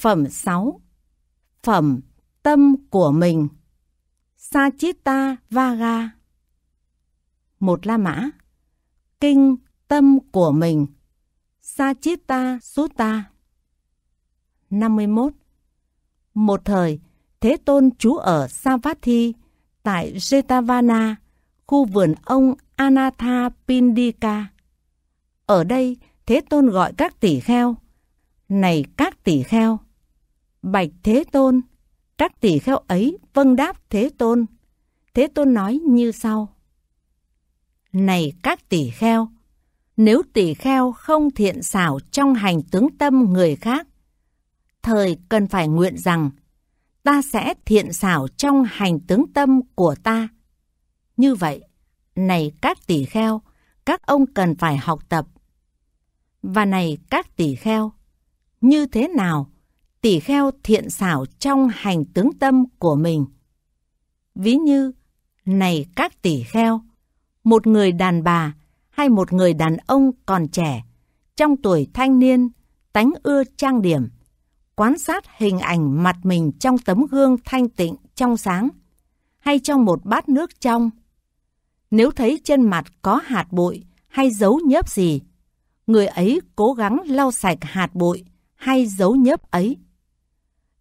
Phẩm 6 Phẩm Tâm của mình Sachita Vaga Một La Mã Kinh Tâm của mình Sachita Sutta 51 Một thời, Thế Tôn trú ở Savatthi tại Jetavana, khu vườn ông Anatha Pindika. Ở đây, Thế Tôn gọi các tỷ kheo. Này các tỷ kheo, Bạch Thế Tôn, các tỷ kheo ấy vâng đáp Thế Tôn. Thế Tôn nói như sau. Này các tỷ kheo, nếu tỷ kheo không thiện xảo trong hành tướng tâm người khác, thời cần phải nguyện rằng ta sẽ thiện xảo trong hành tướng tâm của ta. Như vậy, này các tỷ kheo, các ông cần phải học tập. Và này các tỷ kheo, như thế nào tỷ kheo thiện xảo trong hành tướng tâm của mình. Ví như, này các tỷ kheo, một người đàn bà hay một người đàn ông còn trẻ, trong tuổi thanh niên, tánh ưa trang điểm, quan sát hình ảnh mặt mình trong tấm gương thanh tịnh trong sáng hay trong một bát nước trong. Nếu thấy trên mặt có hạt bụi hay dấu nhớp gì, người ấy cố gắng lau sạch hạt bụi hay dấu nhớp ấy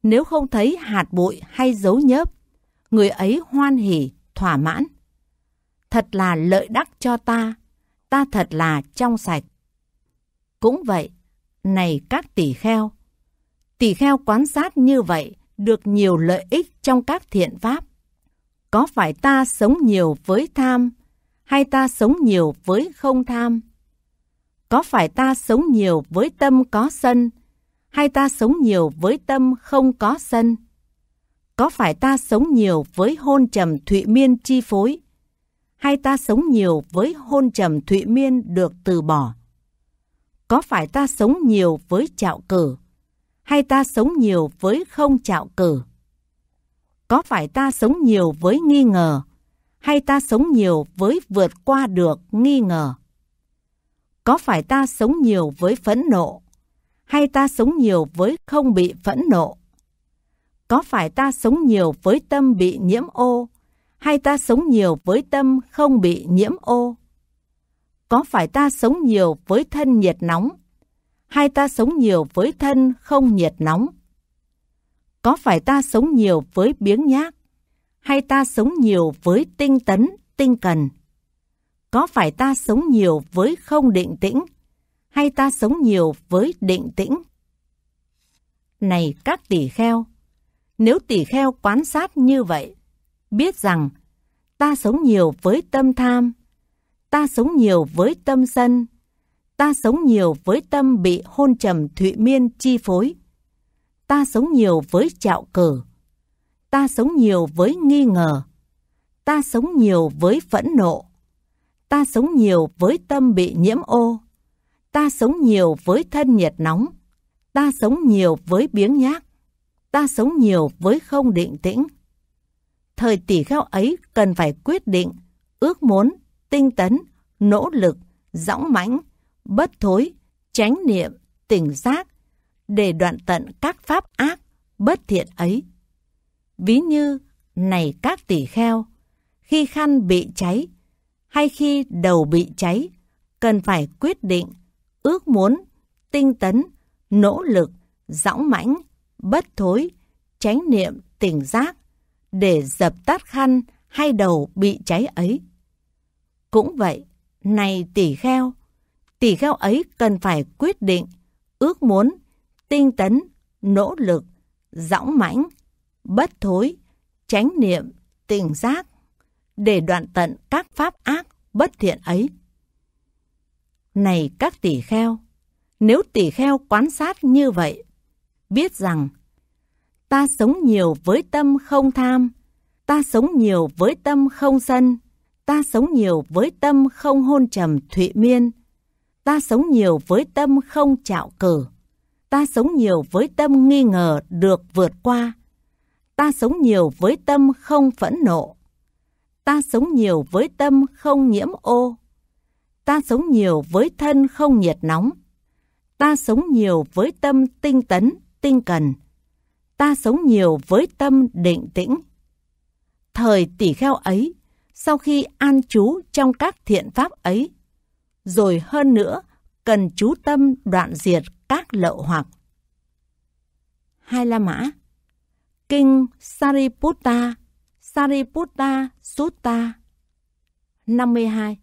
nếu không thấy hạt bụi hay dấu nhớp, người ấy hoan hỉ, thỏa mãn. Thật là lợi đắc cho ta, ta thật là trong sạch. Cũng vậy, này các tỷ kheo, tỷ kheo quan sát như vậy được nhiều lợi ích trong các thiện pháp. Có phải ta sống nhiều với tham, hay ta sống nhiều với không tham? Có phải ta sống nhiều với tâm có sân, hay ta sống nhiều với tâm không có sân? Có phải ta sống nhiều với hôn trầm thụy miên chi phối? Hay ta sống nhiều với hôn trầm thụy miên được từ bỏ? Có phải ta sống nhiều với trạo cử? Hay ta sống nhiều với không trạo cử? Có phải ta sống nhiều với nghi ngờ? Hay ta sống nhiều với vượt qua được nghi ngờ? Có phải ta sống nhiều với phẫn nộ? hay ta sống nhiều với không bị phẫn nộ? Có phải ta sống nhiều với tâm bị nhiễm ô, hay ta sống nhiều với tâm không bị nhiễm ô? Có phải ta sống nhiều với thân nhiệt nóng, hay ta sống nhiều với thân không nhiệt nóng? Có phải ta sống nhiều với biếng nhác, hay ta sống nhiều với tinh tấn, tinh cần? Có phải ta sống nhiều với không định tĩnh, hay ta sống nhiều với định tĩnh? Này các tỷ kheo, nếu tỷ kheo quan sát như vậy, biết rằng ta sống nhiều với tâm tham, ta sống nhiều với tâm sân, ta sống nhiều với tâm bị hôn trầm thụy miên chi phối, ta sống nhiều với chạo cờ, ta sống nhiều với nghi ngờ, ta sống nhiều với phẫn nộ, ta sống nhiều với tâm bị nhiễm ô, Ta sống nhiều với thân nhiệt nóng, ta sống nhiều với biếng nhác, ta sống nhiều với không định tĩnh. Thời tỷ kheo ấy cần phải quyết định, ước muốn, tinh tấn, nỗ lực, dõng mãnh, bất thối, tránh niệm, tỉnh giác, để đoạn tận các pháp ác, bất thiện ấy. Ví như, này các tỷ kheo, khi khăn bị cháy, hay khi đầu bị cháy, cần phải quyết định, ước muốn, tinh tấn, nỗ lực, dõng mãnh, bất thối, chánh niệm tỉnh giác để dập tắt khăn hay đầu bị cháy ấy. Cũng vậy, này tỷ kheo, tỷ kheo ấy cần phải quyết định, ước muốn, tinh tấn, nỗ lực, dõng mãnh, bất thối, chánh niệm, tỉnh giác để đoạn tận các pháp ác bất thiện ấy. Này các tỷ kheo, nếu tỷ kheo quan sát như vậy, biết rằng ta sống nhiều với tâm không tham, ta sống nhiều với tâm không sân, ta sống nhiều với tâm không hôn trầm thụy miên, ta sống nhiều với tâm không trạo cử, ta sống nhiều với tâm nghi ngờ được vượt qua, ta sống nhiều với tâm không phẫn nộ, ta sống nhiều với tâm không nhiễm ô, Ta sống nhiều với thân không nhiệt nóng. Ta sống nhiều với tâm tinh tấn, tinh cần. Ta sống nhiều với tâm định tĩnh. Thời tỷ kheo ấy, sau khi an trú trong các thiện pháp ấy, rồi hơn nữa cần chú tâm đoạn diệt các lậu hoặc. Hai La Mã Kinh Sariputta Sariputta Sutta 52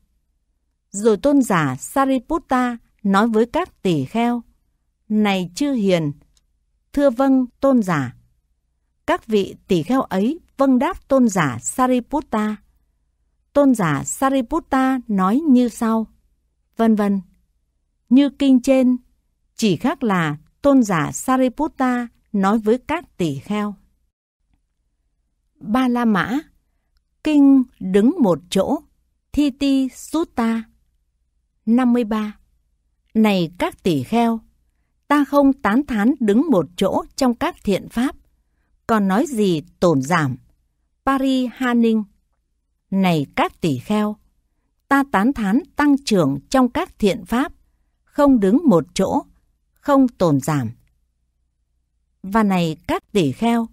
rồi tôn giả Sariputta nói với các tỷ kheo, Này chư hiền, thưa vâng tôn giả. Các vị tỷ kheo ấy vâng đáp tôn giả Sariputta. Tôn giả Sariputta nói như sau, vân vân. Như kinh trên, chỉ khác là tôn giả Sariputta nói với các tỷ kheo. Ba La Mã Kinh đứng một chỗ Thi Ti Sutta 53 Này các tỷ kheo, ta không tán thán đứng một chỗ trong các thiện pháp, còn nói gì tổn giảm. Paris Haning Này các tỷ kheo, ta tán thán tăng trưởng trong các thiện pháp, không đứng một chỗ, không tổn giảm. Và này các tỷ kheo,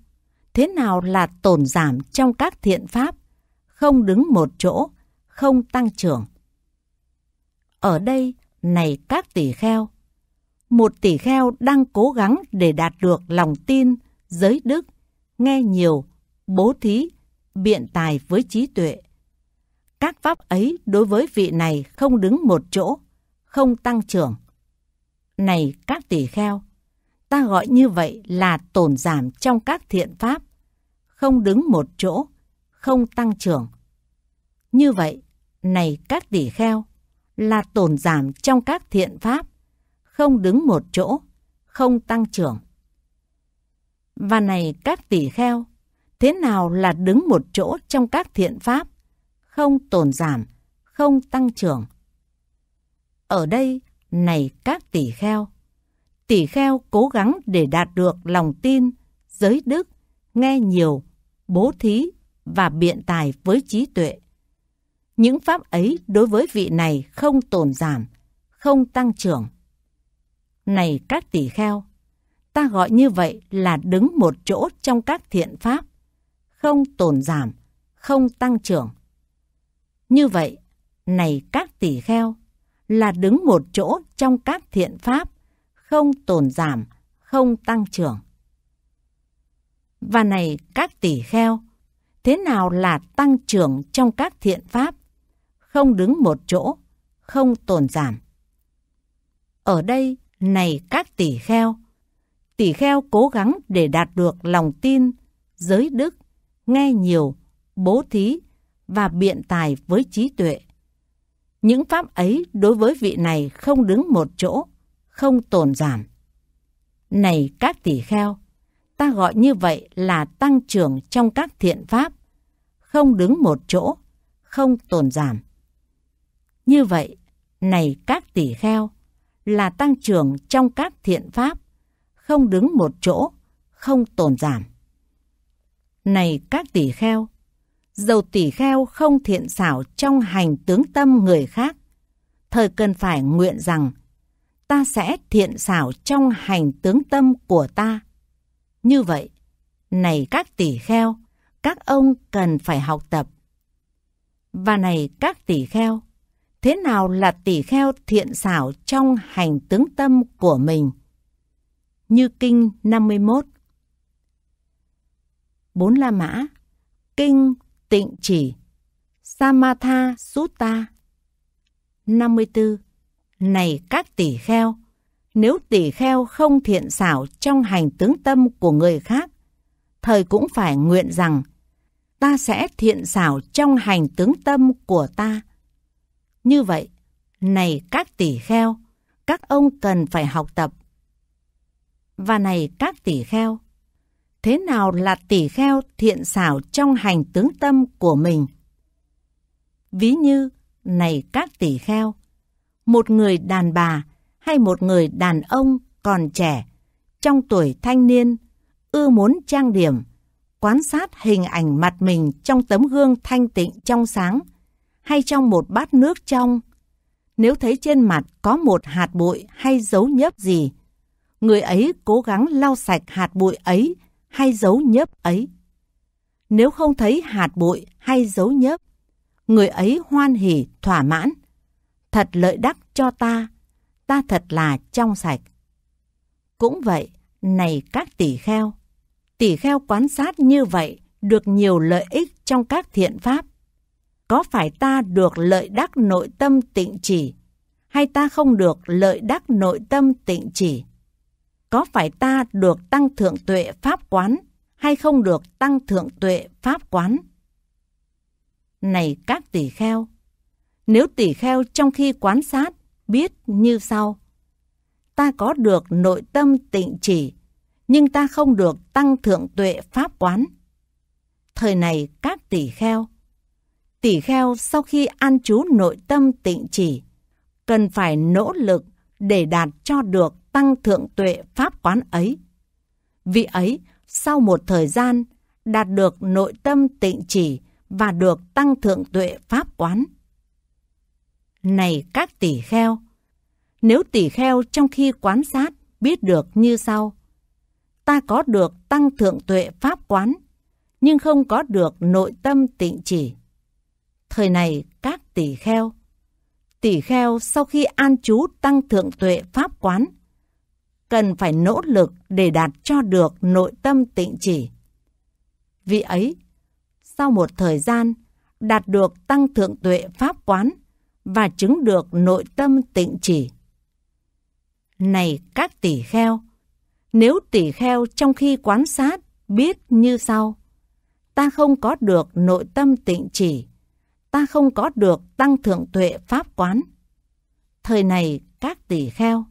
thế nào là tổn giảm trong các thiện pháp, không đứng một chỗ, không tăng trưởng? Ở đây, này các tỷ kheo. Một tỷ kheo đang cố gắng để đạt được lòng tin, giới đức, nghe nhiều, bố thí, biện tài với trí tuệ. Các pháp ấy đối với vị này không đứng một chỗ, không tăng trưởng. Này các tỷ kheo, ta gọi như vậy là tổn giảm trong các thiện pháp, không đứng một chỗ, không tăng trưởng. Như vậy, này các tỷ kheo, là tồn giảm trong các thiện pháp, không đứng một chỗ, không tăng trưởng. Và này các tỷ kheo, thế nào là đứng một chỗ trong các thiện pháp, không tồn giảm, không tăng trưởng? Ở đây, này các tỷ kheo, tỷ kheo cố gắng để đạt được lòng tin, giới đức, nghe nhiều, bố thí và biện tài với trí tuệ những pháp ấy đối với vị này không tồn giảm, không tăng trưởng. Này các tỷ kheo, ta gọi như vậy là đứng một chỗ trong các thiện pháp, không tồn giảm, không tăng trưởng. Như vậy, này các tỷ kheo, là đứng một chỗ trong các thiện pháp, không tồn giảm, không tăng trưởng. Và này các tỷ kheo, thế nào là tăng trưởng trong các thiện pháp? không đứng một chỗ, không tồn giảm. Ở đây này các tỷ kheo, tỷ kheo cố gắng để đạt được lòng tin, giới đức, nghe nhiều, bố thí và biện tài với trí tuệ. Những pháp ấy đối với vị này không đứng một chỗ, không tồn giảm. Này các tỷ kheo, ta gọi như vậy là tăng trưởng trong các thiện pháp, không đứng một chỗ, không tồn giảm. Như vậy, này các tỷ kheo, là tăng trưởng trong các thiện pháp, không đứng một chỗ, không tồn giảm. Này các tỷ kheo, dầu tỷ kheo không thiện xảo trong hành tướng tâm người khác, thời cần phải nguyện rằng ta sẽ thiện xảo trong hành tướng tâm của ta. Như vậy, này các tỷ kheo, các ông cần phải học tập. Và này các tỷ kheo, thế nào là tỷ kheo thiện xảo trong hành tướng tâm của mình. Như Kinh 51 Bốn La Mã Kinh Tịnh Chỉ Samatha Sutta 54 Này các tỷ kheo, nếu tỷ kheo không thiện xảo trong hành tướng tâm của người khác, thời cũng phải nguyện rằng ta sẽ thiện xảo trong hành tướng tâm của ta như vậy, này các tỷ kheo, các ông cần phải học tập. Và này các tỷ kheo, thế nào là tỷ kheo thiện xảo trong hành tướng tâm của mình? Ví như, này các tỷ kheo, một người đàn bà hay một người đàn ông còn trẻ, trong tuổi thanh niên, ưa muốn trang điểm, quan sát hình ảnh mặt mình trong tấm gương thanh tịnh trong sáng – hay trong một bát nước trong. Nếu thấy trên mặt có một hạt bụi hay dấu nhấp gì, người ấy cố gắng lau sạch hạt bụi ấy hay dấu nhấp ấy. Nếu không thấy hạt bụi hay dấu nhấp, người ấy hoan hỉ, thỏa mãn. Thật lợi đắc cho ta, ta thật là trong sạch. Cũng vậy, này các tỷ kheo, tỷ kheo quan sát như vậy được nhiều lợi ích trong các thiện pháp có phải ta được lợi đắc nội tâm tịnh chỉ hay ta không được lợi đắc nội tâm tịnh chỉ? Có phải ta được tăng thượng tuệ pháp quán hay không được tăng thượng tuệ pháp quán? Này các tỷ kheo, nếu tỷ kheo trong khi quán sát biết như sau, ta có được nội tâm tịnh chỉ, nhưng ta không được tăng thượng tuệ pháp quán. Thời này các tỷ kheo, tỳ kheo sau khi an trú nội tâm tịnh chỉ, cần phải nỗ lực để đạt cho được tăng thượng tuệ pháp quán ấy. Vị ấy, sau một thời gian, đạt được nội tâm tịnh chỉ và được tăng thượng tuệ pháp quán. Này các tỷ kheo, nếu tỷ kheo trong khi quán sát biết được như sau, ta có được tăng thượng tuệ pháp quán, nhưng không có được nội tâm tịnh chỉ thời này các tỷ kheo. Tỷ kheo sau khi an chú tăng thượng tuệ pháp quán, cần phải nỗ lực để đạt cho được nội tâm tịnh chỉ. vì ấy, sau một thời gian, đạt được tăng thượng tuệ pháp quán và chứng được nội tâm tịnh chỉ. Này các tỷ kheo, nếu tỷ kheo trong khi quán sát biết như sau, ta không có được nội tâm tịnh chỉ, ta không có được tăng thượng tuệ pháp quán. Thời này các tỷ kheo,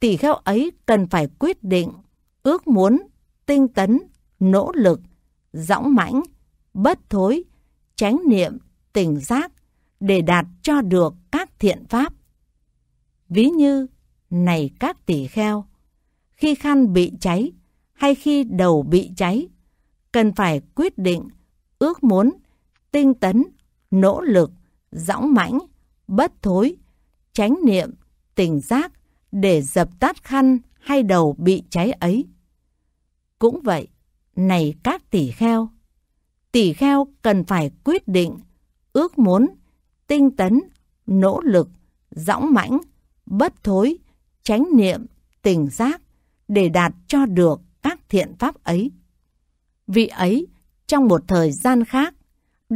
tỷ kheo ấy cần phải quyết định, ước muốn, tinh tấn, nỗ lực, dõng mãnh, bất thối, tránh niệm, tỉnh giác để đạt cho được các thiện pháp. Ví như, này các tỷ kheo, khi khăn bị cháy hay khi đầu bị cháy, cần phải quyết định, ước muốn, tinh tấn, nỗ lực, dõng mãnh, bất thối, chánh niệm, tỉnh giác để dập tắt khăn hay đầu bị cháy ấy. Cũng vậy, này các tỷ kheo, tỷ kheo cần phải quyết định, ước muốn, tinh tấn, nỗ lực, dõng mãnh, bất thối, chánh niệm, tỉnh giác để đạt cho được các thiện pháp ấy. Vị ấy, trong một thời gian khác,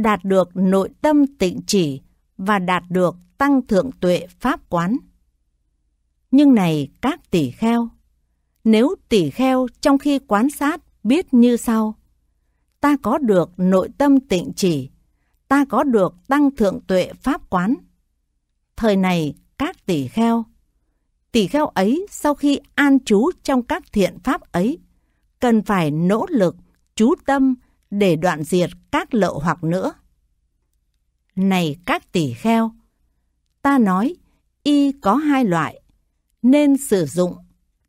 đạt được nội tâm tịnh chỉ và đạt được tăng thượng tuệ pháp quán. Nhưng này các tỷ kheo, nếu tỷ kheo trong khi quan sát biết như sau, ta có được nội tâm tịnh chỉ, ta có được tăng thượng tuệ pháp quán. Thời này các tỷ kheo, tỷ kheo ấy sau khi an trú trong các thiện pháp ấy, cần phải nỗ lực, chú tâm, để đoạn diệt các lậu hoặc nữa. Này các tỷ kheo, ta nói y có hai loại, nên sử dụng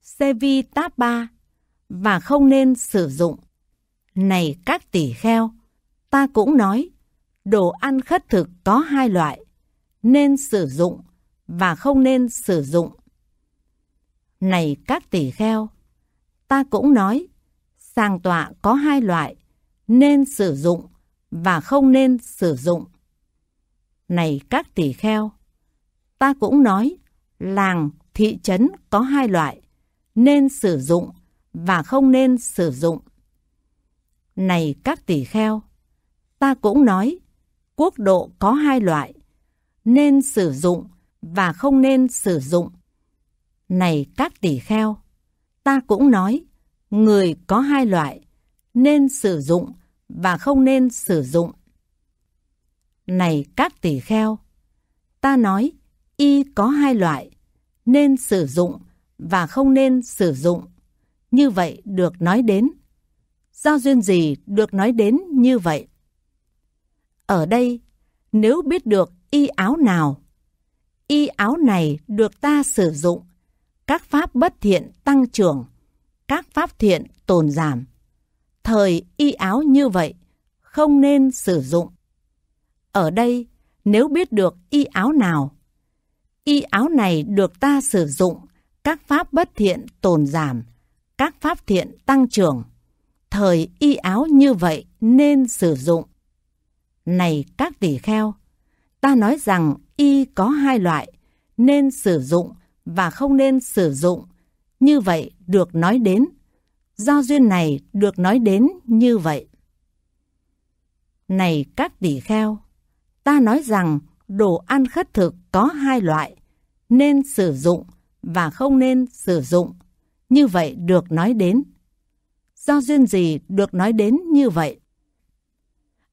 Sevi Tapa và không nên sử dụng. Này các tỷ kheo, ta cũng nói đồ ăn khất thực có hai loại, nên sử dụng và không nên sử dụng. Này các tỷ kheo, ta cũng nói, sàng tọa có hai loại, nên sử dụng và không nên sử dụng. Này các tỷ kheo, ta cũng nói làng, thị trấn có hai loại, nên sử dụng và không nên sử dụng. Này các tỷ kheo, ta cũng nói quốc độ có hai loại, nên sử dụng và không nên sử dụng. Này các tỷ kheo, ta cũng nói người có hai loại, nên sử dụng và không nên sử dụng. Này các tỷ kheo, ta nói y có hai loại, nên sử dụng và không nên sử dụng. Như vậy được nói đến. Do duyên gì được nói đến như vậy? Ở đây, nếu biết được y áo nào, y áo này được ta sử dụng, các pháp bất thiện tăng trưởng, các pháp thiện tồn giảm thời y áo như vậy không nên sử dụng. Ở đây, nếu biết được y áo nào, y áo này được ta sử dụng, các pháp bất thiện tồn giảm, các pháp thiện tăng trưởng. Thời y áo như vậy nên sử dụng. Này các tỷ kheo, ta nói rằng y có hai loại, nên sử dụng và không nên sử dụng. Như vậy được nói đến do duyên này được nói đến như vậy. Này các tỷ kheo, ta nói rằng đồ ăn khất thực có hai loại, nên sử dụng và không nên sử dụng, như vậy được nói đến. do duyên gì được nói đến như vậy?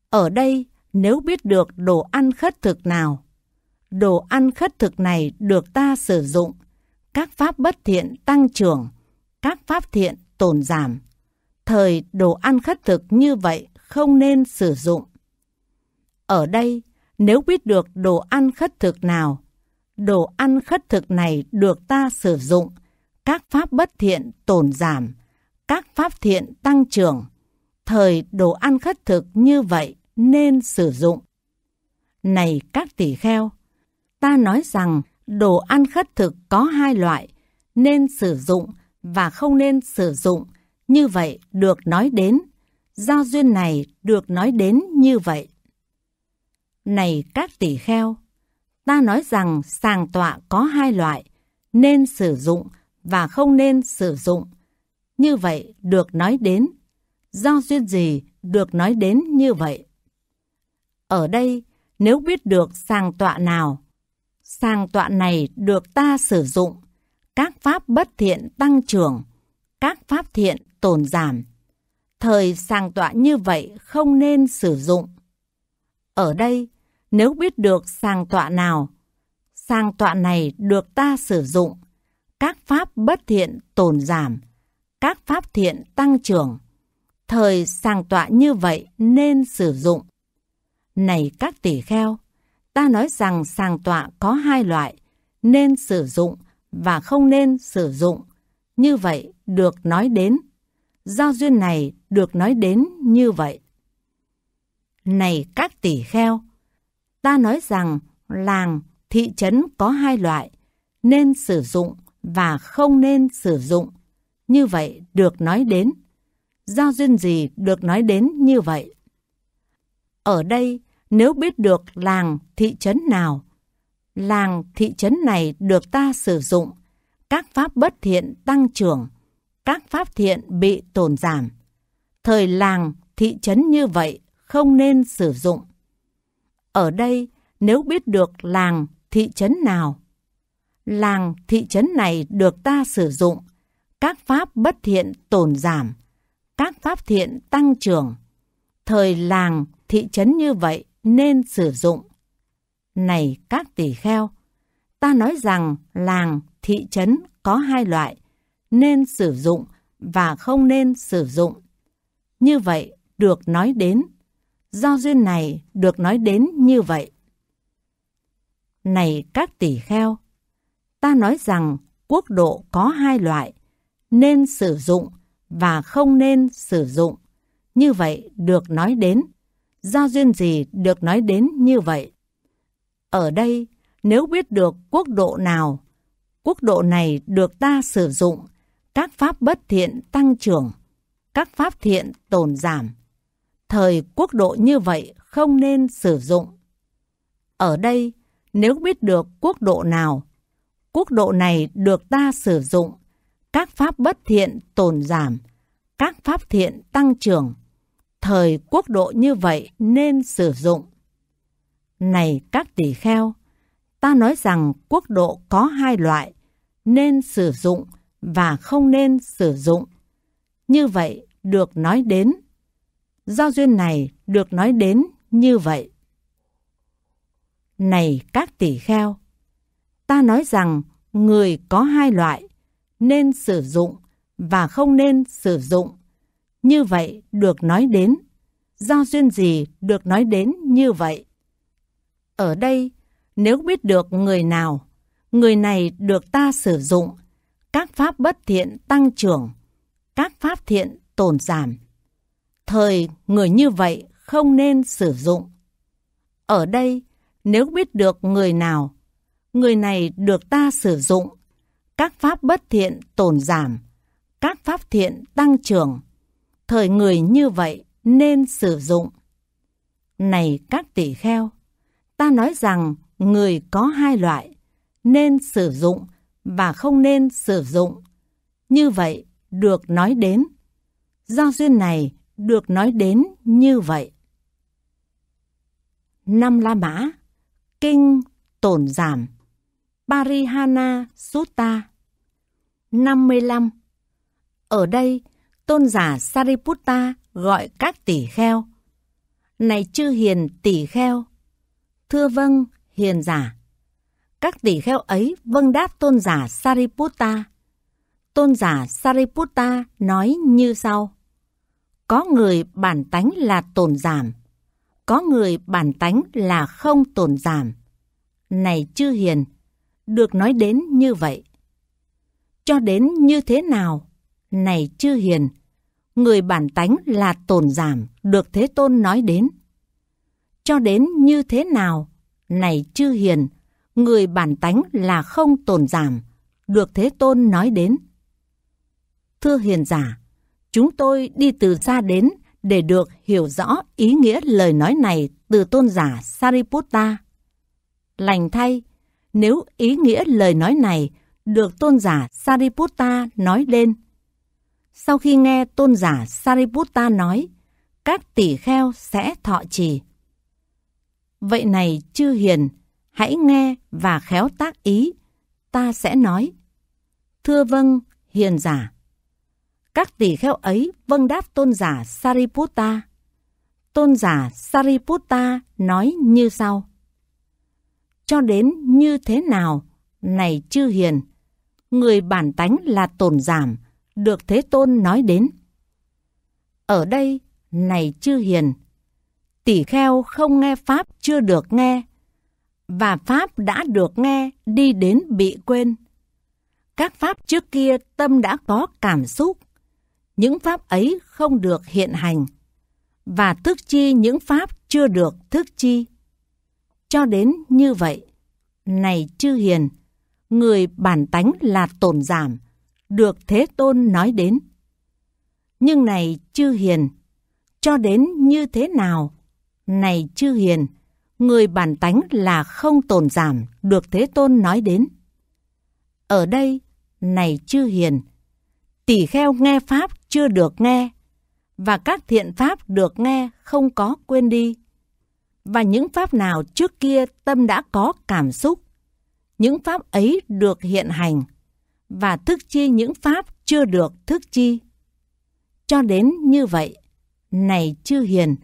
Ở đây, nếu biết được đồ ăn khất thực nào, đồ ăn khất thực này được ta sử dụng, các pháp bất thiện tăng trưởng, các pháp thiện tồn giảm. Thời đồ ăn khất thực như vậy không nên sử dụng. Ở đây, nếu biết được đồ ăn khất thực nào, đồ ăn khất thực này được ta sử dụng, các pháp bất thiện tồn giảm, các pháp thiện tăng trưởng. Thời đồ ăn khất thực như vậy nên sử dụng. Này các tỷ kheo, ta nói rằng đồ ăn khất thực có hai loại, nên sử dụng và không nên sử dụng, như vậy được nói đến. Giao duyên này được nói đến như vậy. Này các tỷ kheo, ta nói rằng sàng tọa có hai loại, nên sử dụng và không nên sử dụng. Như vậy được nói đến. Giao duyên gì được nói đến như vậy? Ở đây, nếu biết được sàng tọa nào, sàng tọa này được ta sử dụng, các pháp bất thiện tăng trưởng, các pháp thiện tồn giảm. Thời sàng tọa như vậy không nên sử dụng. Ở đây, nếu biết được sàng tọa nào, sàng tọa này được ta sử dụng, các pháp bất thiện tồn giảm, các pháp thiện tăng trưởng. Thời sàng tọa như vậy nên sử dụng. Này các tỷ kheo, ta nói rằng sàng tọa có hai loại, nên sử dụng và không nên sử dụng. Như vậy được nói đến. Giao duyên này được nói đến như vậy. Này các tỷ kheo, ta nói rằng làng, thị trấn có hai loại, nên sử dụng và không nên sử dụng. Như vậy được nói đến. Giao duyên gì được nói đến như vậy? Ở đây, nếu biết được làng, thị trấn nào, làng, thị trấn này được ta sử dụng, các pháp bất thiện tăng trưởng, các pháp thiện bị tổn giảm. Thời làng, thị trấn như vậy không nên sử dụng. Ở đây, nếu biết được làng, thị trấn nào, làng, thị trấn này được ta sử dụng, các pháp bất thiện tổn giảm, các pháp thiện tăng trưởng. Thời làng, thị trấn như vậy nên sử dụng. Này các tỷ kheo, ta nói rằng làng, thị trấn có hai loại, nên sử dụng và không nên sử dụng. Như vậy được nói đến, do duyên này được nói đến như vậy. Này các tỷ kheo, ta nói rằng quốc độ có hai loại, nên sử dụng và không nên sử dụng. Như vậy được nói đến, do duyên gì được nói đến như vậy. Ở đây, nếu biết được quốc độ nào, quốc độ này được ta sử dụng, các pháp bất thiện tăng trưởng, các pháp thiện tồn giảm. Thời quốc độ như vậy không nên sử dụng. Ở đây, nếu biết được quốc độ nào, quốc độ này được ta sử dụng, các pháp bất thiện tồn giảm, các pháp thiện tăng trưởng. Thời quốc độ như vậy nên sử dụng. Này các tỷ kheo, ta nói rằng quốc độ có hai loại, nên sử dụng và không nên sử dụng. Như vậy được nói đến. giao duyên này được nói đến như vậy. Này các tỷ kheo, ta nói rằng người có hai loại, nên sử dụng và không nên sử dụng. Như vậy được nói đến. giao duyên gì được nói đến như vậy? Ở đây, nếu biết được người nào, người này được ta sử dụng, các pháp bất thiện tăng trưởng, các pháp thiện tổn giảm. Thời người như vậy không nên sử dụng. Ở đây, nếu biết được người nào, người này được ta sử dụng, các pháp bất thiện tổn giảm, các pháp thiện tăng trưởng. Thời người như vậy nên sử dụng. Này các tỷ kheo, ta nói rằng người có hai loại, nên sử dụng và không nên sử dụng. Như vậy được nói đến. do duyên này được nói đến như vậy. Năm La Mã Kinh Tổn Giảm Parihana Sutta 55 Ở đây, tôn giả Sariputta gọi các tỷ kheo. Này chư hiền tỷ kheo, Thưa vâng, hiền giả. Các tỷ kheo ấy vâng đáp tôn giả Sariputta. Tôn giả Sariputta nói như sau. Có người bản tánh là tồn giảm, có người bản tánh là không tồn giảm. Này chư hiền, được nói đến như vậy. Cho đến như thế nào? Này chư hiền, người bản tánh là tồn giảm được Thế Tôn nói đến cho đến như thế nào, này chư hiền, người bản tánh là không tồn giảm, được Thế Tôn nói đến. Thưa hiền giả, chúng tôi đi từ xa đến để được hiểu rõ ý nghĩa lời nói này từ tôn giả Sariputta. Lành thay, nếu ý nghĩa lời nói này được tôn giả Sariputta nói lên. Sau khi nghe tôn giả Sariputta nói, các tỷ kheo sẽ thọ trì. Vậy này chư hiền, hãy nghe và khéo tác ý. Ta sẽ nói. Thưa vâng, hiền giả. Các tỷ kheo ấy vâng đáp tôn giả Sariputta. Tôn giả Sariputta nói như sau. Cho đến như thế nào, này chư hiền, người bản tánh là tổn giảm, được Thế Tôn nói đến. Ở đây, này chư hiền, tỷ kheo không nghe Pháp chưa được nghe, và Pháp đã được nghe đi đến bị quên. Các Pháp trước kia tâm đã có cảm xúc, những Pháp ấy không được hiện hành, và thức chi những Pháp chưa được thức chi. Cho đến như vậy, này chư hiền, người bản tánh là tổn giảm, được Thế Tôn nói đến. Nhưng này chư hiền, cho đến như thế nào này chư hiền, người bản tánh là không tồn giảm được Thế Tôn nói đến. Ở đây, này chư hiền, tỷ kheo nghe Pháp chưa được nghe, và các thiện Pháp được nghe không có quên đi. Và những Pháp nào trước kia tâm đã có cảm xúc, những Pháp ấy được hiện hành, và thức chi những Pháp chưa được thức chi. Cho đến như vậy, này chư hiền,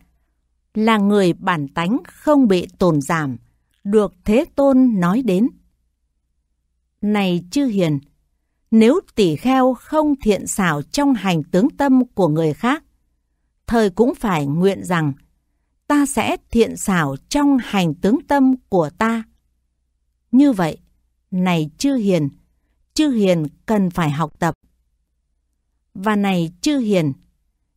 là người bản tánh không bị tồn giảm, được Thế Tôn nói đến. Này chư hiền, nếu tỷ kheo không thiện xảo trong hành tướng tâm của người khác, thời cũng phải nguyện rằng ta sẽ thiện xảo trong hành tướng tâm của ta. Như vậy, này chư hiền, chư hiền cần phải học tập. Và này chư hiền,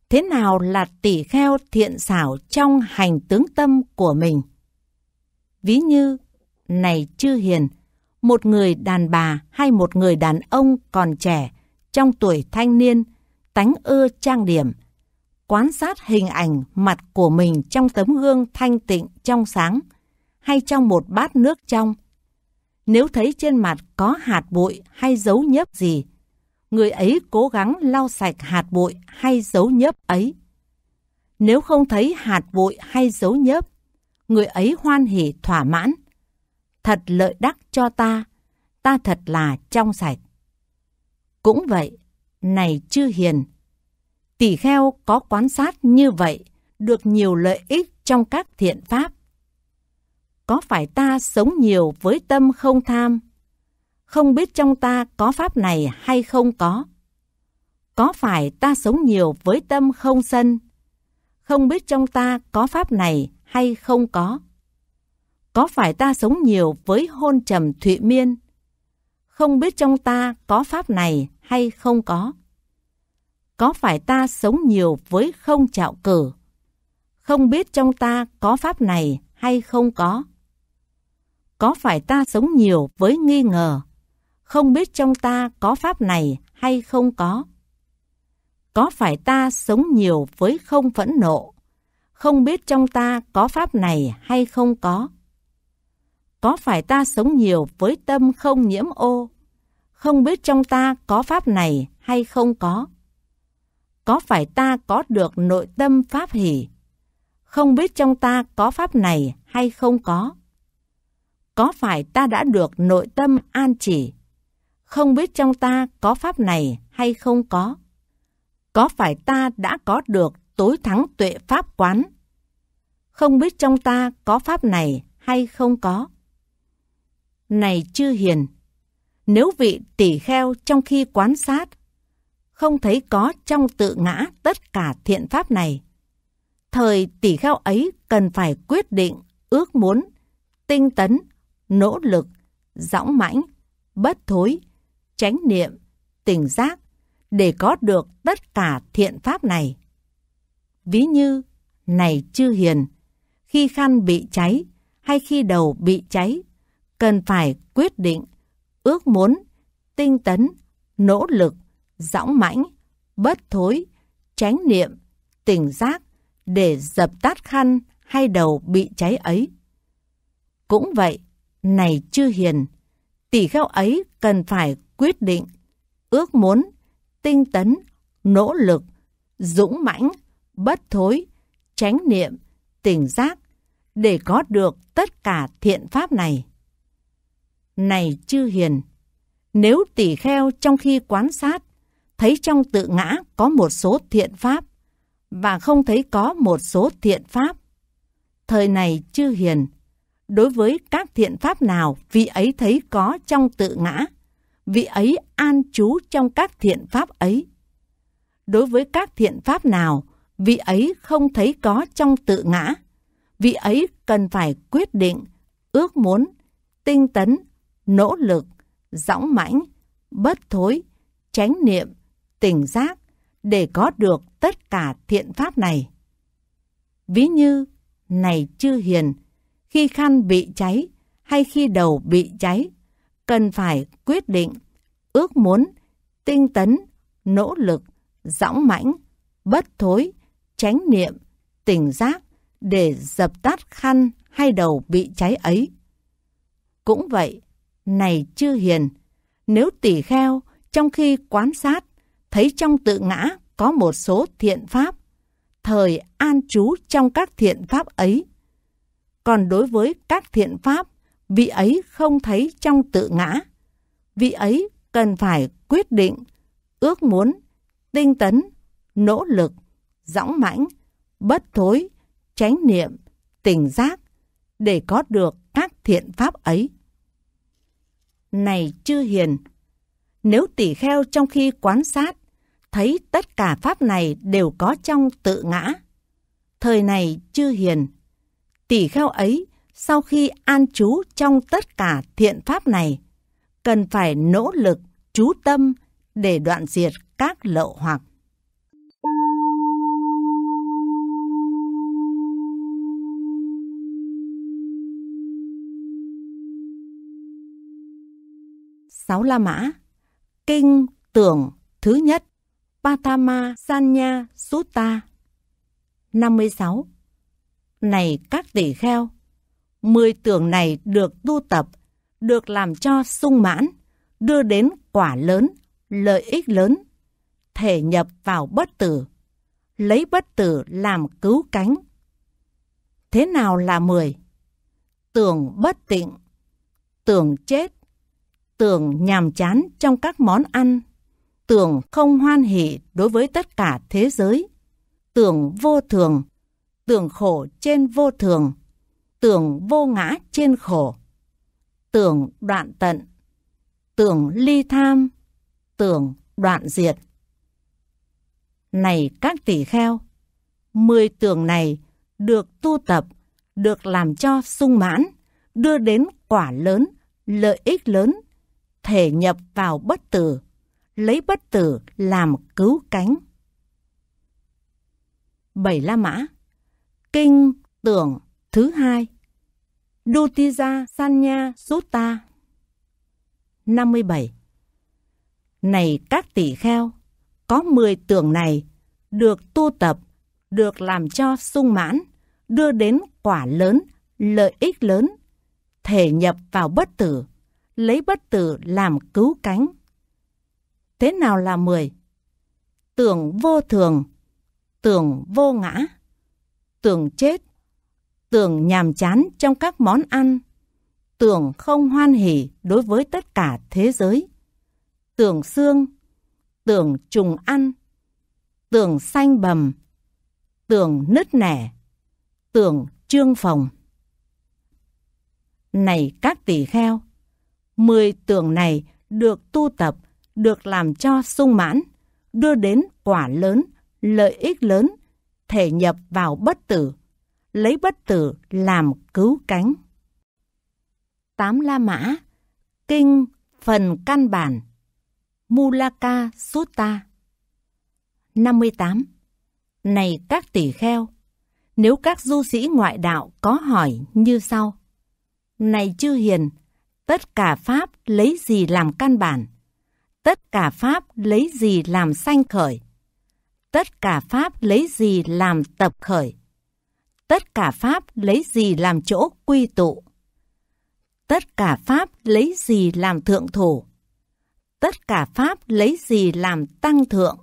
thế nào là tỷ kheo thiện xảo trong hành tướng tâm của mình. Ví như, này chư hiền, một người đàn bà hay một người đàn ông còn trẻ, trong tuổi thanh niên, tánh ưa trang điểm, quan sát hình ảnh mặt của mình trong tấm gương thanh tịnh trong sáng hay trong một bát nước trong. Nếu thấy trên mặt có hạt bụi hay dấu nhấp gì, người ấy cố gắng lau sạch hạt bụi hay dấu nhớp ấy. Nếu không thấy hạt bụi hay dấu nhớp, người ấy hoan hỉ thỏa mãn. Thật lợi đắc cho ta, ta thật là trong sạch. Cũng vậy, này chư hiền, tỷ kheo có quan sát như vậy được nhiều lợi ích trong các thiện pháp. Có phải ta sống nhiều với tâm không tham, không biết trong ta có pháp này hay không có. Có phải ta sống nhiều với tâm không sân? Không biết trong ta có pháp này hay không có. Có phải ta sống nhiều với hôn trầm thụy miên? Không biết trong ta có pháp này hay không có. Có phải ta sống nhiều với không trạo cử? Không biết trong ta có pháp này hay không có. Có phải ta sống nhiều với nghi ngờ? không biết trong ta có pháp này hay không có. Có phải ta sống nhiều với không phẫn nộ, không biết trong ta có pháp này hay không có. Có phải ta sống nhiều với tâm không nhiễm ô, không biết trong ta có pháp này hay không có. Có phải ta có được nội tâm pháp hỷ, không biết trong ta có pháp này hay không có. Có phải ta đã được nội tâm an chỉ, không biết trong ta có pháp này hay không có. Có phải ta đã có được tối thắng tuệ pháp quán? Không biết trong ta có pháp này hay không có. Này chư hiền, nếu vị tỷ kheo trong khi quán sát, không thấy có trong tự ngã tất cả thiện pháp này. Thời tỷ kheo ấy cần phải quyết định, ước muốn, tinh tấn, nỗ lực, dõng mãnh, bất thối, chánh niệm, tỉnh giác để có được tất cả thiện pháp này. Ví như, này chư hiền, khi khăn bị cháy hay khi đầu bị cháy, cần phải quyết định, ước muốn, tinh tấn, nỗ lực, dõng mãnh, bất thối, chánh niệm, tỉnh giác để dập tắt khăn hay đầu bị cháy ấy. Cũng vậy, này chư hiền, tỷ kheo ấy cần phải quyết định, ước muốn, tinh tấn, nỗ lực, dũng mãnh, bất thối, chánh niệm, tỉnh giác để có được tất cả thiện pháp này. Này chư hiền, nếu tỷ kheo trong khi quan sát thấy trong tự ngã có một số thiện pháp và không thấy có một số thiện pháp, thời này chư hiền, đối với các thiện pháp nào vị ấy thấy có trong tự ngã vị ấy an trú trong các thiện pháp ấy. Đối với các thiện pháp nào, vị ấy không thấy có trong tự ngã, vị ấy cần phải quyết định, ước muốn, tinh tấn, nỗ lực, dõng mãnh, bất thối, chánh niệm, tỉnh giác để có được tất cả thiện pháp này. Ví như, này chư hiền, khi khăn bị cháy hay khi đầu bị cháy, cần phải quyết định, ước muốn, tinh tấn, nỗ lực, dõng mãnh, bất thối, chánh niệm, tỉnh giác để dập tắt khăn hay đầu bị cháy ấy. Cũng vậy, này chư hiền, nếu tỉ kheo trong khi quan sát thấy trong tự ngã có một số thiện pháp, thời an trú trong các thiện pháp ấy. Còn đối với các thiện pháp vị ấy không thấy trong tự ngã. Vị ấy cần phải quyết định, ước muốn, tinh tấn, nỗ lực, dõng mãnh, bất thối, chánh niệm, tỉnh giác để có được các thiện pháp ấy. Này chư hiền, nếu tỷ kheo trong khi quan sát thấy tất cả pháp này đều có trong tự ngã, thời này chư hiền, tỷ kheo ấy sau khi an trú trong tất cả thiện pháp này, cần phải nỗ lực chú tâm để đoạn diệt các lậu hoặc. Sáu La Mã Kinh Tưởng Thứ Nhất Patama Sanya Sutta 56 Này các tỷ kheo, mười tưởng này được tu tập, được làm cho sung mãn, đưa đến quả lớn, lợi ích lớn, thể nhập vào bất tử, lấy bất tử làm cứu cánh. Thế nào là mười? Tưởng bất tịnh, tưởng chết, tưởng nhàm chán trong các món ăn, tưởng không hoan hỷ đối với tất cả thế giới, tưởng vô thường, tưởng khổ trên vô thường, tưởng vô ngã trên khổ, tưởng đoạn tận, tưởng ly tham, tưởng đoạn diệt. Này các tỷ kheo, mười tưởng này được tu tập, được làm cho sung mãn, đưa đến quả lớn, lợi ích lớn, thể nhập vào bất tử, lấy bất tử làm cứu cánh. Bảy La Mã Kinh, tưởng, thứ hai Dutija Sanya Sutta 57 Này các tỷ kheo, có 10 tưởng này được tu tập, được làm cho sung mãn, đưa đến quả lớn, lợi ích lớn, thể nhập vào bất tử, lấy bất tử làm cứu cánh. Thế nào là 10? Tưởng vô thường, tưởng vô ngã, tưởng chết, tưởng nhàm chán trong các món ăn, tưởng không hoan hỉ đối với tất cả thế giới, tưởng xương, tưởng trùng ăn, tưởng xanh bầm, tưởng nứt nẻ, tưởng trương phòng. Này các tỷ kheo, mười tưởng này được tu tập, được làm cho sung mãn, đưa đến quả lớn, lợi ích lớn, thể nhập vào bất tử, lấy bất tử làm cứu cánh. Tám La Mã Kinh Phần Căn Bản Mulaka Sutta 58. Này các tỷ kheo, nếu các du sĩ ngoại đạo có hỏi như sau. Này chư hiền, tất cả pháp lấy gì làm căn bản? Tất cả pháp lấy gì làm sanh khởi? Tất cả pháp lấy gì làm tập khởi? tất cả pháp lấy gì làm chỗ quy tụ? Tất cả pháp lấy gì làm thượng thủ? Tất cả pháp lấy gì làm tăng thượng?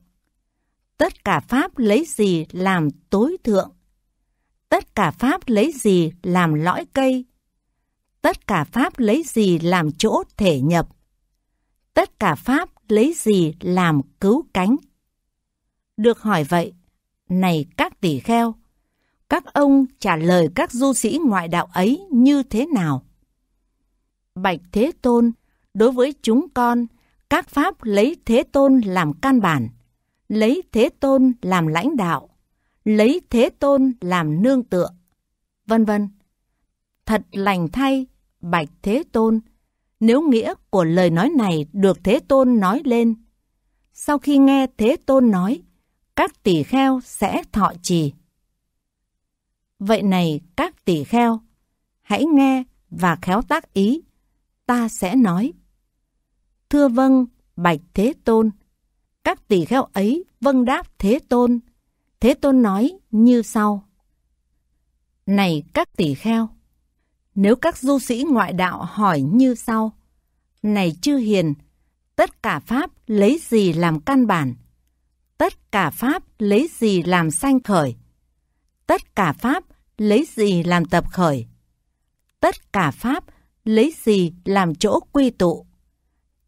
Tất cả pháp lấy gì làm tối thượng? Tất cả pháp lấy gì làm lõi cây? Tất cả pháp lấy gì làm chỗ thể nhập? Tất cả pháp lấy gì làm cứu cánh? Được hỏi vậy, này các tỷ kheo, các ông trả lời các du sĩ ngoại đạo ấy như thế nào? Bạch Thế Tôn, đối với chúng con, các pháp lấy Thế Tôn làm căn bản, lấy Thế Tôn làm lãnh đạo, lấy Thế Tôn làm nương tựa, vân vân. Thật lành thay, Bạch Thế Tôn, nếu nghĩa của lời nói này được Thế Tôn nói lên. Sau khi nghe Thế Tôn nói, các tỷ kheo sẽ thọ trì. Vậy này các tỷ kheo, hãy nghe và khéo tác ý. Ta sẽ nói. Thưa vâng, bạch Thế Tôn. Các tỷ kheo ấy vâng đáp Thế Tôn. Thế Tôn nói như sau. Này các tỷ kheo, nếu các du sĩ ngoại đạo hỏi như sau. Này chư hiền, tất cả pháp lấy gì làm căn bản? Tất cả pháp lấy gì làm sanh khởi? Tất cả pháp lấy gì làm tập khởi? Tất cả pháp lấy gì làm chỗ quy tụ?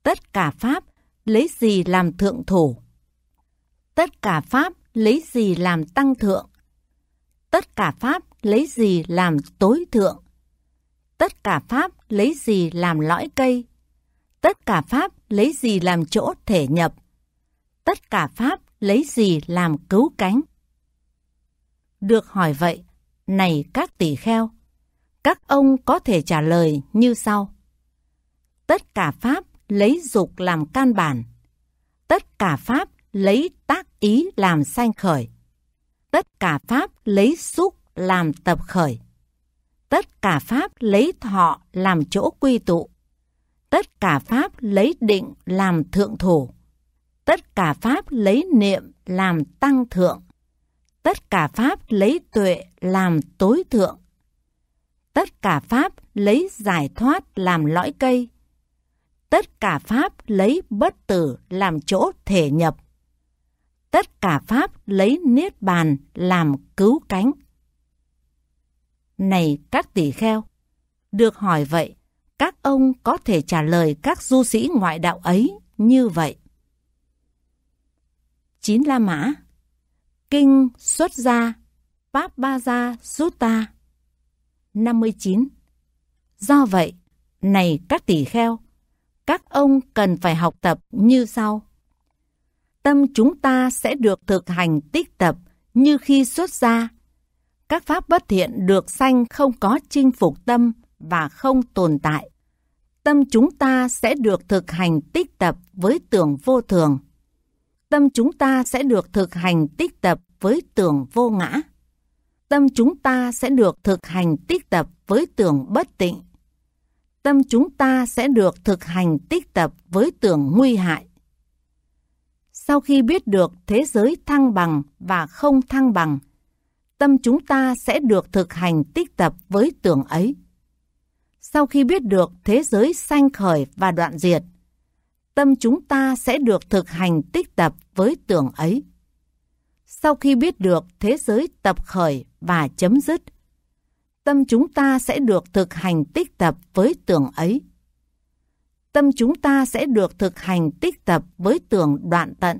Tất cả pháp lấy gì làm thượng thủ? Tất cả pháp lấy gì làm tăng thượng? Tất cả pháp lấy gì làm tối thượng? Tất cả pháp lấy gì làm lõi cây? Tất cả pháp lấy gì làm chỗ thể nhập? Tất cả pháp lấy gì làm cứu cánh? Được hỏi vậy, này các tỷ kheo, các ông có thể trả lời như sau. Tất cả pháp lấy dục làm căn bản. Tất cả pháp lấy tác ý làm sanh khởi. Tất cả pháp lấy xúc làm tập khởi. Tất cả pháp lấy thọ làm chỗ quy tụ. Tất cả pháp lấy định làm thượng thủ. Tất cả pháp lấy niệm làm tăng thượng tất cả pháp lấy tuệ làm tối thượng. Tất cả pháp lấy giải thoát làm lõi cây. Tất cả pháp lấy bất tử làm chỗ thể nhập. Tất cả pháp lấy niết bàn làm cứu cánh. Này các tỷ kheo, được hỏi vậy, các ông có thể trả lời các du sĩ ngoại đạo ấy như vậy. Chín La Mã Kinh xuất gia, Pháp ba gia rút ta. 59. Do vậy, này các tỷ kheo, các ông cần phải học tập như sau. Tâm chúng ta sẽ được thực hành tích tập như khi xuất gia. Các pháp bất thiện được sanh không có chinh phục tâm và không tồn tại. Tâm chúng ta sẽ được thực hành tích tập với tưởng vô thường tâm chúng ta sẽ được thực hành tích tập với tưởng vô ngã. Tâm chúng ta sẽ được thực hành tích tập với tưởng bất tịnh. Tâm chúng ta sẽ được thực hành tích tập với tưởng nguy hại. Sau khi biết được thế giới thăng bằng và không thăng bằng, tâm chúng ta sẽ được thực hành tích tập với tưởng ấy. Sau khi biết được thế giới sanh khởi và đoạn diệt, tâm chúng ta sẽ được thực hành tích tập với tưởng ấy. Sau khi biết được thế giới tập khởi và chấm dứt, tâm chúng ta sẽ được thực hành tích tập với tưởng ấy. Tâm chúng ta sẽ được thực hành tích tập với tưởng đoạn tận.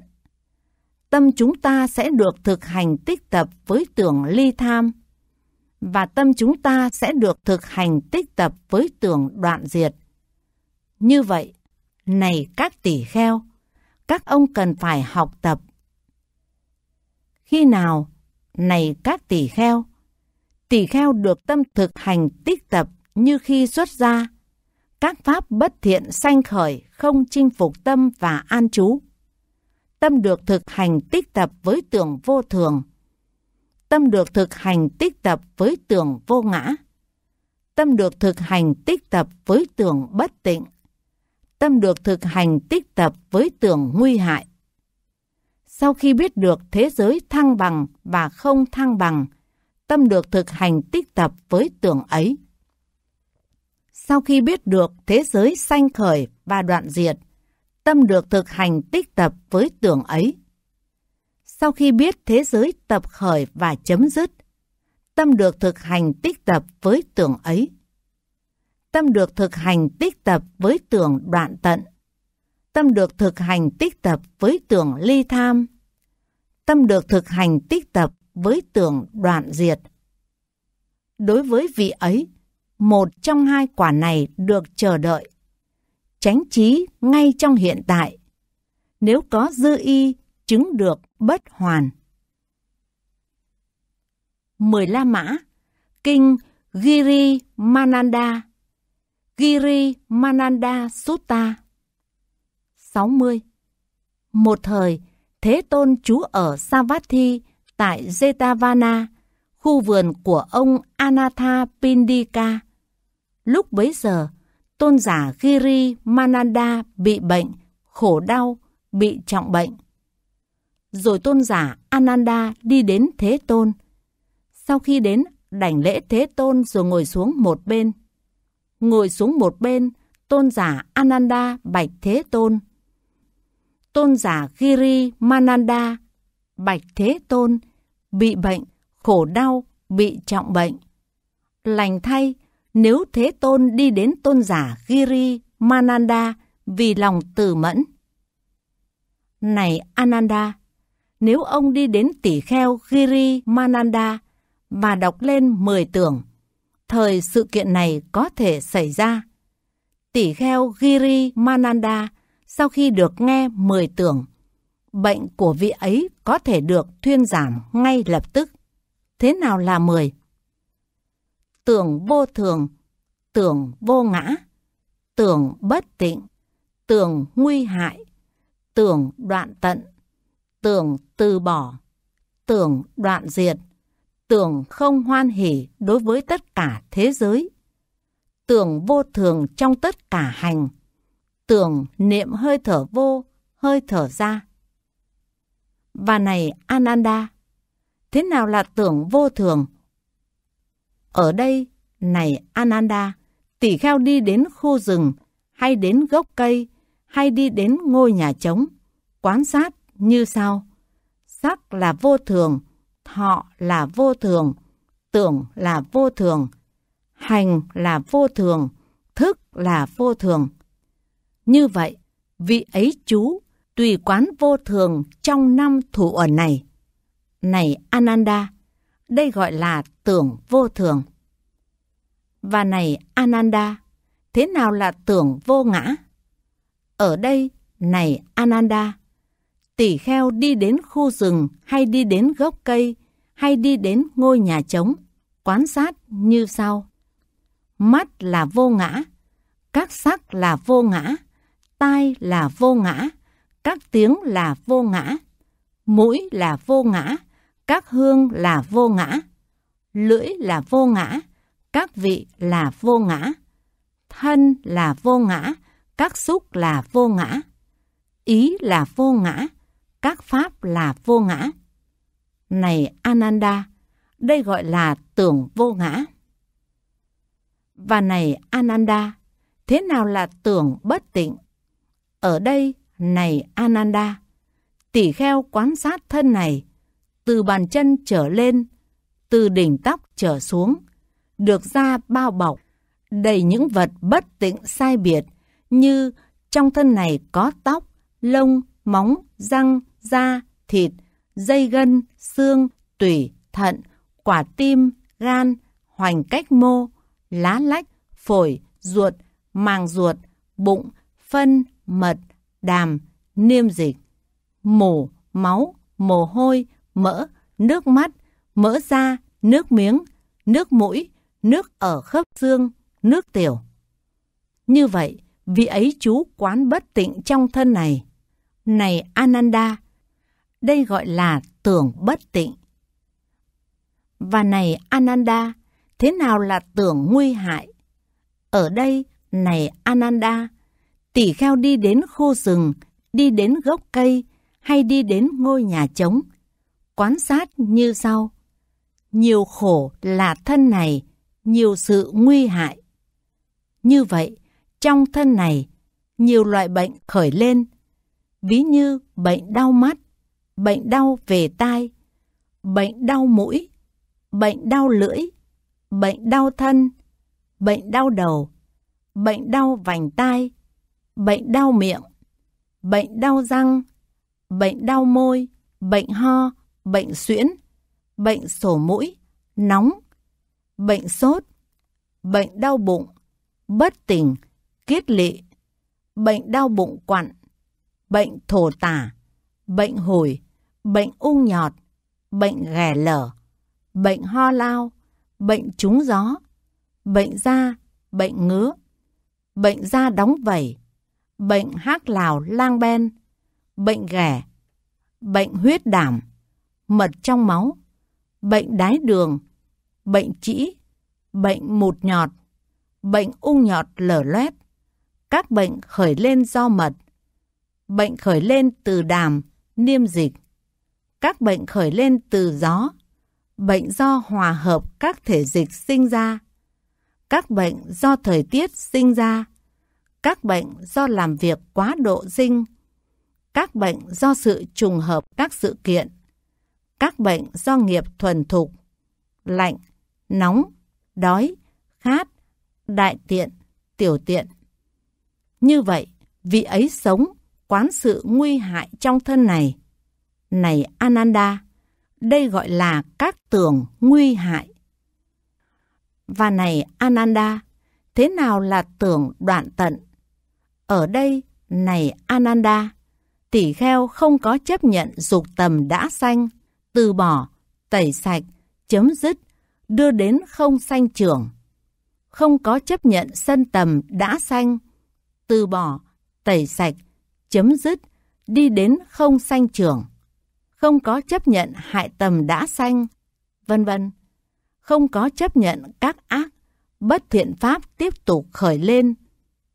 Tâm chúng ta sẽ được thực hành tích tập với tưởng ly tham. Và tâm chúng ta sẽ được thực hành tích tập với tưởng đoạn diệt. Như vậy, này các tỷ kheo, các ông cần phải học tập. Khi nào, này các tỷ kheo, tỷ kheo được tâm thực hành tích tập như khi xuất gia. Các pháp bất thiện sanh khởi không chinh phục tâm và an trú. Tâm được thực hành tích tập với tưởng vô thường. Tâm được thực hành tích tập với tưởng vô ngã. Tâm được thực hành tích tập với tưởng bất tịnh Tâm được thực hành tích tập với tưởng nguy hại. Sau khi biết được thế giới thăng bằng và không thăng bằng, tâm được thực hành tích tập với tưởng ấy. Sau khi biết được thế giới sanh khởi và đoạn diệt, tâm được thực hành tích tập với tưởng ấy. Sau khi biết thế giới tập khởi và chấm dứt, tâm được thực hành tích tập với tưởng ấy. Tâm được thực hành tích tập với tưởng đoạn tận. Tâm được thực hành tích tập với tưởng ly tham. Tâm được thực hành tích tập với tưởng đoạn diệt. Đối với vị ấy, một trong hai quả này được chờ đợi. Tránh trí ngay trong hiện tại. Nếu có dư y, chứng được bất hoàn. Mười La Mã Kinh Giri Mananda Giri Mananda Sutta 60 Một thời, Thế Tôn trú ở Savatthi tại Jetavana, khu vườn của ông Anatha Pindika. Lúc bấy giờ, tôn giả Giri Mananda bị bệnh, khổ đau, bị trọng bệnh. Rồi tôn giả Ananda đi đến Thế Tôn. Sau khi đến, đảnh lễ Thế Tôn rồi ngồi xuống một bên – ngồi xuống một bên tôn giả Ananda Bạch Thế Tôn. Tôn giả Giri Mananda Bạch Thế Tôn bị bệnh, khổ đau, bị trọng bệnh. Lành thay, nếu Thế Tôn đi đến tôn giả Giri Mananda vì lòng từ mẫn. Này Ananda, nếu ông đi đến tỷ kheo Giri Mananda và đọc lên mười tưởng, thời sự kiện này có thể xảy ra. Tỷ kheo Giri Mananda sau khi được nghe mười tưởng, bệnh của vị ấy có thể được thuyên giảm ngay lập tức. Thế nào là mười? Tưởng vô thường, tưởng vô ngã, tưởng bất tịnh, tưởng nguy hại, tưởng đoạn tận, tưởng từ bỏ, tưởng đoạn diệt, tưởng không hoan hỉ đối với tất cả thế giới. Tưởng vô thường trong tất cả hành. Tưởng niệm hơi thở vô, hơi thở ra. Và này Ananda, thế nào là tưởng vô thường? Ở đây, này Ananda, tỷ kheo đi đến khu rừng, hay đến gốc cây, hay đi đến ngôi nhà trống, quan sát như sau. Sắc là vô thường, thọ là vô thường, tưởng là vô thường, hành là vô thường, thức là vô thường. Như vậy, vị ấy chú tùy quán vô thường trong năm thủ ẩn này. Này Ananda, đây gọi là tưởng vô thường. Và này Ananda, thế nào là tưởng vô ngã? Ở đây, này Ananda, tỷ kheo đi đến khu rừng hay đi đến gốc cây hay đi đến ngôi nhà trống, quan sát như sau. Mắt là vô ngã, các sắc là vô ngã, tai là vô ngã, các tiếng là vô ngã, mũi là vô ngã, các hương là vô ngã, lưỡi là vô ngã, các vị là vô ngã, thân là vô ngã, các xúc là vô ngã, ý là vô ngã, các pháp là vô ngã. Này Ananda, đây gọi là tưởng vô ngã. Và này Ananda, thế nào là tưởng bất tịnh? Ở đây, này Ananda, tỷ kheo quan sát thân này, từ bàn chân trở lên, từ đỉnh tóc trở xuống, được da bao bọc, đầy những vật bất tịnh sai biệt như trong thân này có tóc, lông, móng, răng, da, thịt, dây gân, xương, tủy, thận, quả tim, gan, hoành cách mô, lá lách, phổi, ruột, màng ruột, bụng, phân, mật, đàm, niêm dịch, mổ, máu, mồ hôi, mỡ, nước mắt, mỡ da, nước miếng, nước mũi, nước ở khớp xương, nước tiểu. Như vậy, vị ấy chú quán bất tịnh trong thân này. Này Ananda, đây gọi là tưởng bất tịnh. Và này Ananda, thế nào là tưởng nguy hại? Ở đây, này Ananda, tỷ kheo đi đến khu rừng, đi đến gốc cây hay đi đến ngôi nhà trống, quan sát như sau. Nhiều khổ là thân này, nhiều sự nguy hại. Như vậy, trong thân này, nhiều loại bệnh khởi lên, ví như bệnh đau mắt, bệnh đau về tai, bệnh đau mũi, bệnh đau lưỡi, bệnh đau thân, bệnh đau đầu, bệnh đau vành tai, bệnh đau miệng, bệnh đau răng, bệnh đau môi, bệnh ho, bệnh suyễn, bệnh sổ mũi, nóng, bệnh sốt, bệnh đau bụng, bất tỉnh, kiết lỵ, bệnh đau bụng quặn, bệnh thổ tả, bệnh hồi, bệnh ung nhọt, bệnh ghẻ lở, bệnh ho lao, bệnh trúng gió, bệnh da, bệnh ngứa, bệnh da đóng vẩy, bệnh hác lào lang ben, bệnh ghẻ, bệnh huyết đảm, mật trong máu, bệnh đái đường, bệnh trĩ, bệnh mụt nhọt, bệnh ung nhọt lở loét, các bệnh khởi lên do mật, bệnh khởi lên từ đàm, niêm dịch các bệnh khởi lên từ gió, bệnh do hòa hợp các thể dịch sinh ra, các bệnh do thời tiết sinh ra, các bệnh do làm việc quá độ dinh, các bệnh do sự trùng hợp các sự kiện, các bệnh do nghiệp thuần thục, lạnh, nóng, đói, khát, đại tiện, tiểu tiện. Như vậy, vị ấy sống quán sự nguy hại trong thân này. Này Ananda, đây gọi là các tưởng nguy hại. Và này Ananda, thế nào là tưởng đoạn tận? Ở đây, này Ananda, tỷ kheo không có chấp nhận dục tầm đã sanh, từ bỏ, tẩy sạch, chấm dứt, đưa đến không sanh trưởng. Không có chấp nhận sân tầm đã sanh, từ bỏ, tẩy sạch, chấm dứt, đi đến không sanh trưởng không có chấp nhận hại tầm đã sanh, vân vân. Không có chấp nhận các ác, bất thiện pháp tiếp tục khởi lên,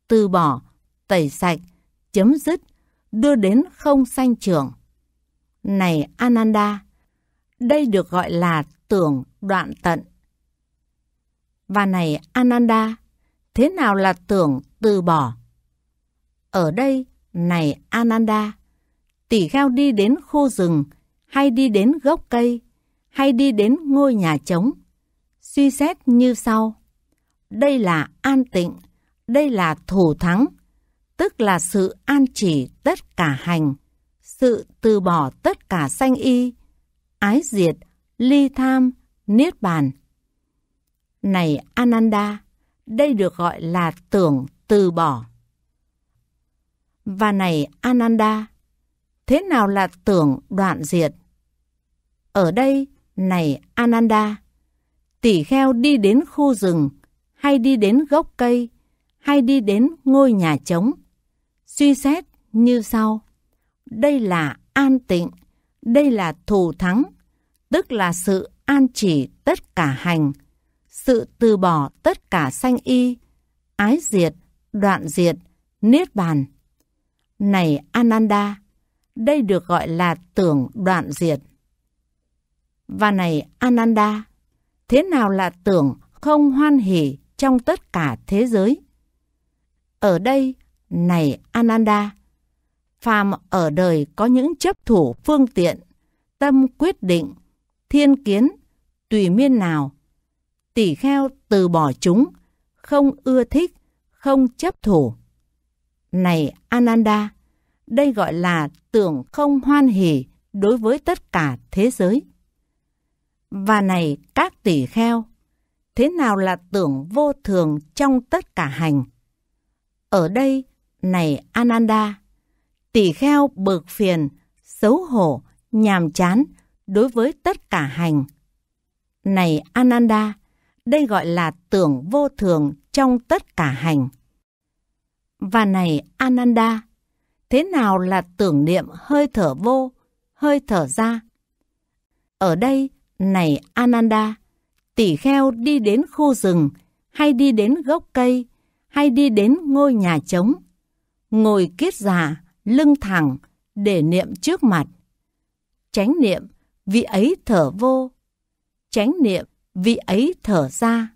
từ bỏ, tẩy sạch, chấm dứt, đưa đến không sanh trưởng. Này Ananda, đây được gọi là tưởng đoạn tận. Và này Ananda, thế nào là tưởng từ bỏ? Ở đây, này Ananda, tỳ kheo đi đến khu rừng, hay đi đến gốc cây, hay đi đến ngôi nhà trống. Suy xét như sau. Đây là an tịnh, đây là thủ thắng, tức là sự an chỉ tất cả hành, sự từ bỏ tất cả sanh y, ái diệt, ly tham, niết bàn. Này Ananda, đây được gọi là tưởng từ bỏ. Và này Ananda, Thế nào là tưởng đoạn diệt? Ở đây, này Ananda, tỷ kheo đi đến khu rừng, hay đi đến gốc cây, hay đi đến ngôi nhà trống. Suy xét như sau. Đây là an tịnh, đây là thù thắng, tức là sự an chỉ tất cả hành, sự từ bỏ tất cả sanh y, ái diệt, đoạn diệt, niết bàn. Này Ananda, đây được gọi là tưởng đoạn diệt. Và này Ananda, thế nào là tưởng không hoan hỷ trong tất cả thế giới? Ở đây, này Ananda, phàm ở đời có những chấp thủ phương tiện, tâm quyết định, thiên kiến, tùy miên nào. Tỷ kheo từ bỏ chúng, không ưa thích, không chấp thủ. Này Ananda, đây gọi là tưởng không hoan hỉ đối với tất cả thế giới. Và này các tỷ kheo, thế nào là tưởng vô thường trong tất cả hành? Ở đây, này Ananda, tỷ kheo bực phiền, xấu hổ, nhàm chán đối với tất cả hành. Này Ananda, đây gọi là tưởng vô thường trong tất cả hành. Và này Ananda, thế nào là tưởng niệm hơi thở vô, hơi thở ra. Ở đây, này Ananda, tỷ kheo đi đến khu rừng, hay đi đến gốc cây, hay đi đến ngôi nhà trống, ngồi kiết già, lưng thẳng, để niệm trước mặt. Tránh niệm, vị ấy thở vô. Tránh niệm, vị ấy thở ra.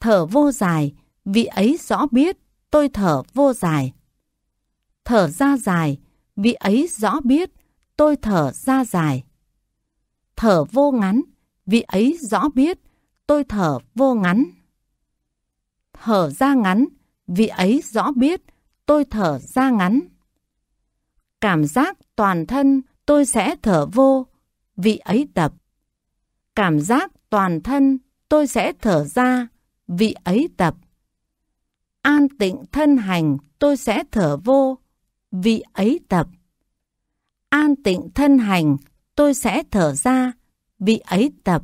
Thở vô dài, vị ấy rõ biết, tôi thở vô dài thở ra dài, vị ấy rõ biết, tôi thở ra dài. Thở vô ngắn, vị ấy rõ biết, tôi thở vô ngắn. Thở ra ngắn, vị ấy rõ biết, tôi thở ra ngắn. Cảm giác toàn thân tôi sẽ thở vô, vị ấy tập. Cảm giác toàn thân tôi sẽ thở ra, vị ấy tập. An tịnh thân hành tôi sẽ thở vô, vị ấy tập. An tịnh thân hành, tôi sẽ thở ra, vị ấy tập.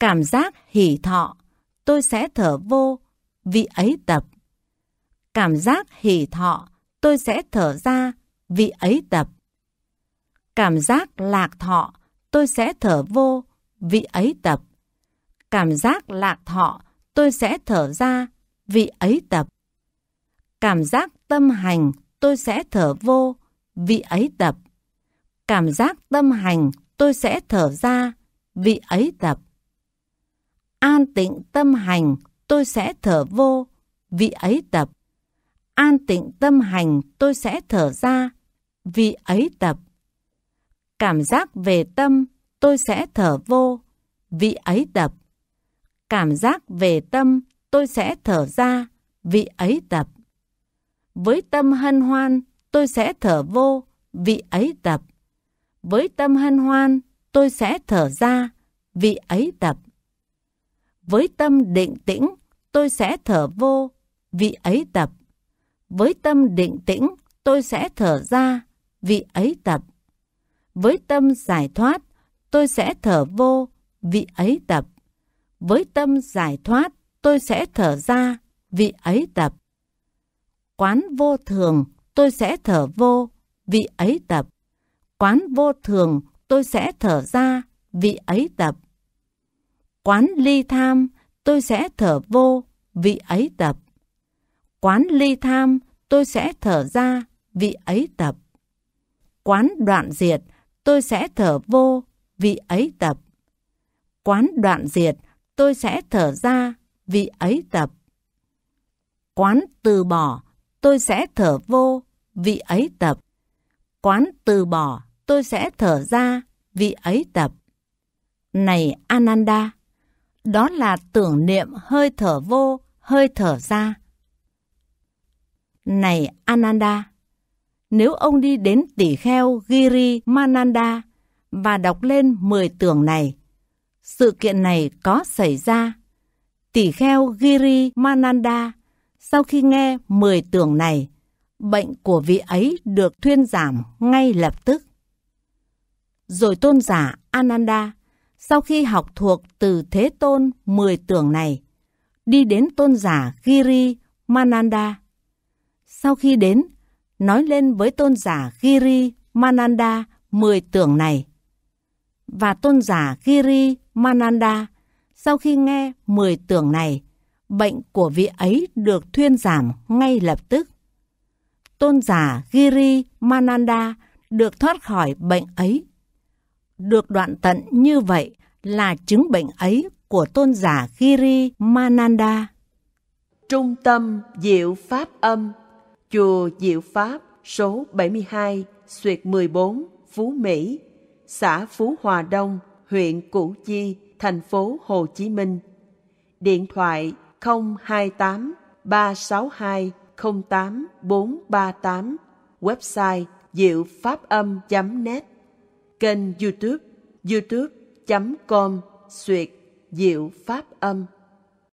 Cảm giác hỉ thọ, tôi sẽ thở vô, vị ấy tập. Cảm giác hỉ thọ, tôi sẽ thở ra, vị ấy tập. Cảm giác lạc thọ, tôi sẽ thở vô, vị ấy tập. Cảm giác lạc thọ, tôi sẽ thở ra, vị ấy tập. Cảm giác tâm hành, tôi sẽ thở vô, vị ấy tập. Cảm giác tâm hành, tôi sẽ thở ra, vị ấy tập. An tịnh tâm hành, tôi sẽ thở vô, vị ấy tập. An tịnh tâm hành, tôi sẽ thở ra, vị ấy tập. Cảm giác về tâm, tôi sẽ thở vô, vị ấy tập. Cảm giác về tâm, tôi sẽ thở ra, vị ấy tập. Với tâm hân hoan, tôi sẽ thở vô, vị ấy tập. Với tâm hân hoan, tôi sẽ thở ra, vị ấy tập. Với tâm định tĩnh, tôi sẽ thở vô, vị ấy tập. Với tâm định tĩnh, tôi sẽ thở ra, vị ấy tập. Với tâm giải thoát, tôi sẽ thở vô, vị ấy tập. Với tâm giải thoát, tôi sẽ thở ra, vị ấy tập quán vô thường tôi sẽ thở vô vị ấy tập quán vô thường tôi sẽ thở ra vị ấy tập quán ly tham tôi sẽ thở vô vị ấy tập quán ly tham tôi sẽ thở ra vị ấy tập quán đoạn diệt tôi sẽ thở vô vị ấy tập quán đoạn diệt tôi sẽ thở ra vị ấy tập quán từ bỏ tôi sẽ thở vô, vị ấy tập. Quán từ bỏ, tôi sẽ thở ra, vị ấy tập. Này Ananda, đó là tưởng niệm hơi thở vô, hơi thở ra. Này Ananda, nếu ông đi đến tỷ kheo Giri Mananda và đọc lên 10 tưởng này, sự kiện này có xảy ra. Tỷ kheo Giri Mananda sau khi nghe 10 tưởng này, bệnh của vị ấy được thuyên giảm ngay lập tức. Rồi tôn giả Ananda, sau khi học thuộc từ Thế Tôn 10 tưởng này, đi đến tôn giả Giri Mananda. Sau khi đến, nói lên với tôn giả Giri Mananda 10 tưởng này. Và tôn giả Giri Mananda, sau khi nghe 10 tưởng này, bệnh của vị ấy được thuyên giảm ngay lập tức. Tôn giả Giri Mananda được thoát khỏi bệnh ấy. Được đoạn tận như vậy là chứng bệnh ấy của tôn giả Giri Mananda. Trung tâm Diệu Pháp Âm Chùa Diệu Pháp số 72, Xuyệt 14, Phú Mỹ, xã Phú Hòa Đông, huyện Củ Chi, thành phố Hồ Chí Minh. Điện thoại 028 362 08 438 website diệu pháp âm.net kênh youtube youtube.com suyệt diệu pháp âm